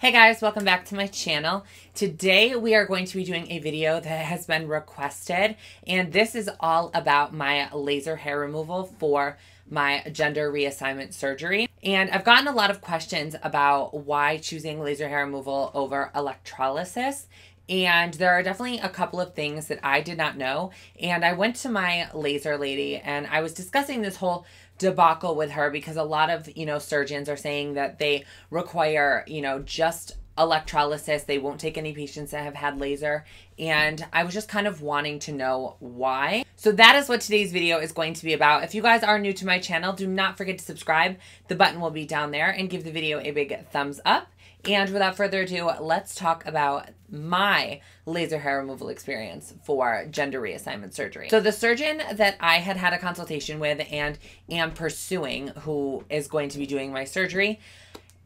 Hey guys, welcome back to my channel. Today we are going to be doing a video that has been requested and this is all about my laser hair removal for my gender reassignment surgery. And I've gotten a lot of questions about why choosing laser hair removal over electrolysis and there are definitely a couple of things that I did not know. And I went to my laser lady and I was discussing this whole debacle with her because a lot of, you know, surgeons are saying that they require, you know, just electrolysis. They won't take any patients that have had laser. And I was just kind of wanting to know why. So that is what today's video is going to be about. If you guys are new to my channel, do not forget to subscribe. The button will be down there and give the video a big thumbs up. And without further ado, let's talk about my laser hair removal experience for gender reassignment surgery. So the surgeon that I had had a consultation with and am pursuing who is going to be doing my surgery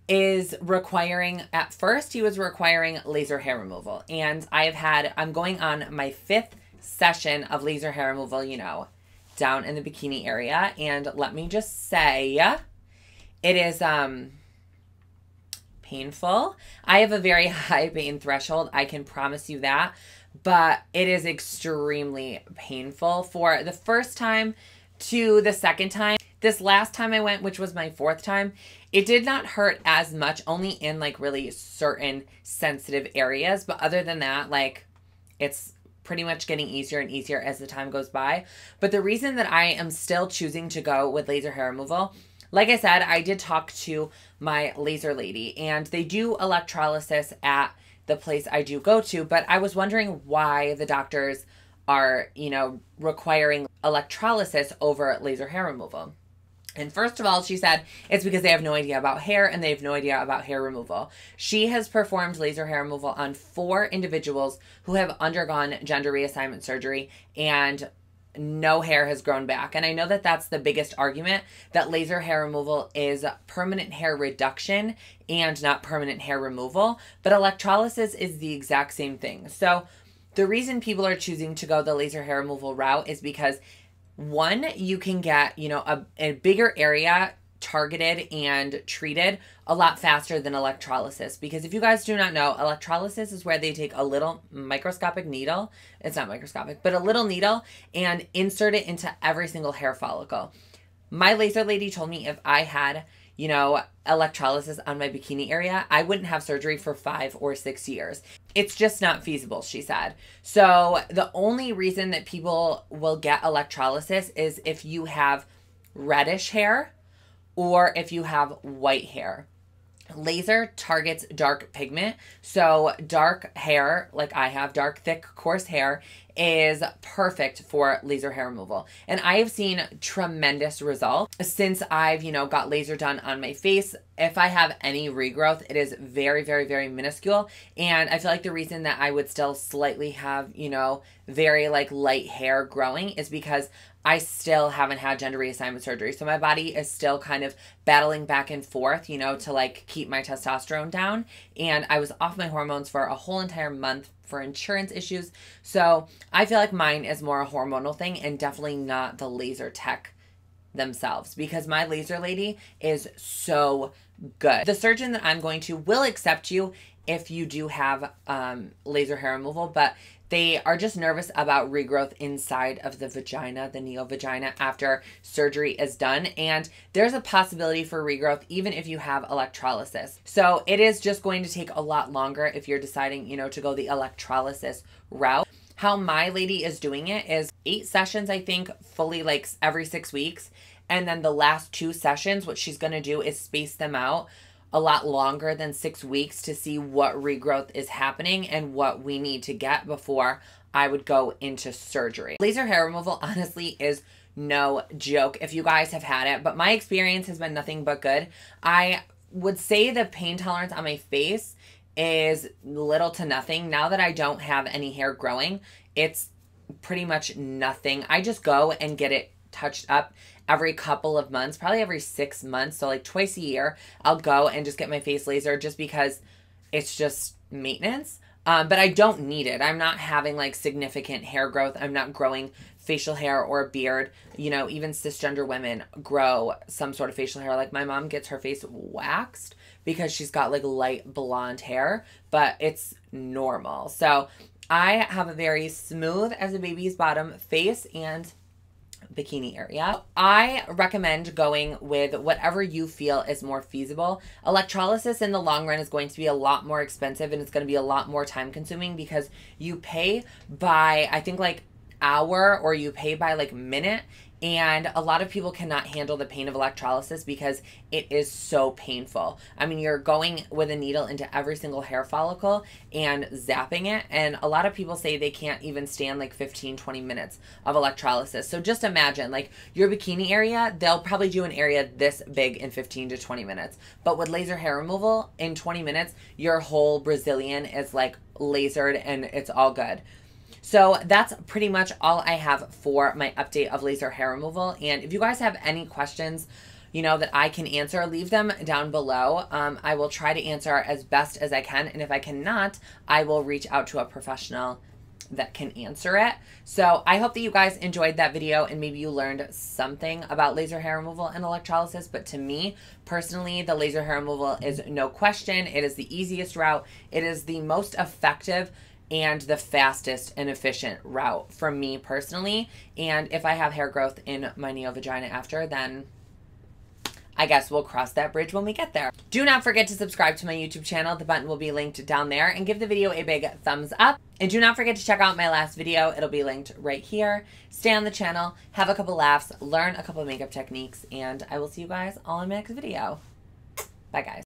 is requiring at first he was requiring laser hair removal and I have had I'm going on my 5th session of laser hair removal, you know, down in the bikini area and let me just say it is um painful. I have a very high pain threshold, I can promise you that, but it is extremely painful for the first time to the second time. This last time I went, which was my fourth time, it did not hurt as much, only in like really certain sensitive areas. But other than that, like it's pretty much getting easier and easier as the time goes by. But the reason that I am still choosing to go with laser hair removal like I said, I did talk to my laser lady and they do electrolysis at the place I do go to, but I was wondering why the doctors are, you know, requiring electrolysis over laser hair removal. And first of all, she said it's because they have no idea about hair and they have no idea about hair removal. She has performed laser hair removal on four individuals who have undergone gender reassignment surgery and no hair has grown back. And I know that that's the biggest argument that laser hair removal is permanent hair reduction and not permanent hair removal, but electrolysis is the exact same thing. So the reason people are choosing to go the laser hair removal route is because one, you can get, you know, a, a bigger area targeted and treated a lot faster than electrolysis. Because if you guys do not know, electrolysis is where they take a little microscopic needle, it's not microscopic, but a little needle and insert it into every single hair follicle. My laser lady told me if I had, you know, electrolysis on my bikini area, I wouldn't have surgery for five or six years. It's just not feasible, she said. So the only reason that people will get electrolysis is if you have reddish hair or if you have white hair. Laser targets dark pigment. So, dark hair, like I have dark, thick, coarse hair, is perfect for laser hair removal. And I have seen tremendous results since I've, you know, got laser done on my face. If I have any regrowth, it is very, very, very minuscule. And I feel like the reason that I would still slightly have, you know, very like light hair growing is because I still haven't had gender reassignment surgery. So my body is still kind of battling back and forth, you know, to like keep my testosterone down. And I was off my hormones for a whole entire month for insurance issues. So I feel like mine is more a hormonal thing and definitely not the laser tech themselves because my laser lady is so good. The surgeon that I'm going to will accept you if you do have um, laser hair removal, but they are just nervous about regrowth inside of the vagina, the neo vagina, after surgery is done. And there's a possibility for regrowth even if you have electrolysis. So it is just going to take a lot longer if you're deciding, you know, to go the electrolysis route. How my lady is doing it is eight sessions, I think, fully like every six weeks. And then the last two sessions, what she's going to do is space them out a lot longer than six weeks to see what regrowth is happening and what we need to get before I would go into surgery. Laser hair removal honestly is no joke if you guys have had it, but my experience has been nothing but good. I would say the pain tolerance on my face is little to nothing. Now that I don't have any hair growing, it's pretty much nothing. I just go and get it touched up every couple of months, probably every six months. So, like twice a year, I'll go and just get my face laser just because it's just maintenance. Um, but I don't need it. I'm not having like significant hair growth. I'm not growing facial hair or a beard. You know, even cisgender women grow some sort of facial hair. Like my mom gets her face waxed because she's got like light blonde hair, but it's normal. So I have a very smooth as a baby's bottom face and bikini area. I recommend going with whatever you feel is more feasible. Electrolysis in the long run is going to be a lot more expensive and it's going to be a lot more time consuming because you pay by, I think, like hour or you pay by like minute and a lot of people cannot handle the pain of electrolysis because it is so painful. I mean, you're going with a needle into every single hair follicle and zapping it. And a lot of people say they can't even stand like 15, 20 minutes of electrolysis. So just imagine like your bikini area, they'll probably do an area this big in 15 to 20 minutes. But with laser hair removal, in 20 minutes, your whole Brazilian is like lasered and it's all good. So that's pretty much all I have for my update of laser hair removal. And if you guys have any questions, you know, that I can answer, leave them down below. Um, I will try to answer as best as I can. And if I cannot, I will reach out to a professional that can answer it. So I hope that you guys enjoyed that video and maybe you learned something about laser hair removal and electrolysis. But to me personally, the laser hair removal is no question. It is the easiest route. It is the most effective and the fastest and efficient route for me personally. And if I have hair growth in my neo vagina after, then I guess we'll cross that bridge when we get there. Do not forget to subscribe to my YouTube channel. The button will be linked down there and give the video a big thumbs up. And do not forget to check out my last video. It'll be linked right here. Stay on the channel, have a couple laughs, learn a couple makeup techniques, and I will see you guys all in my next video. Bye guys.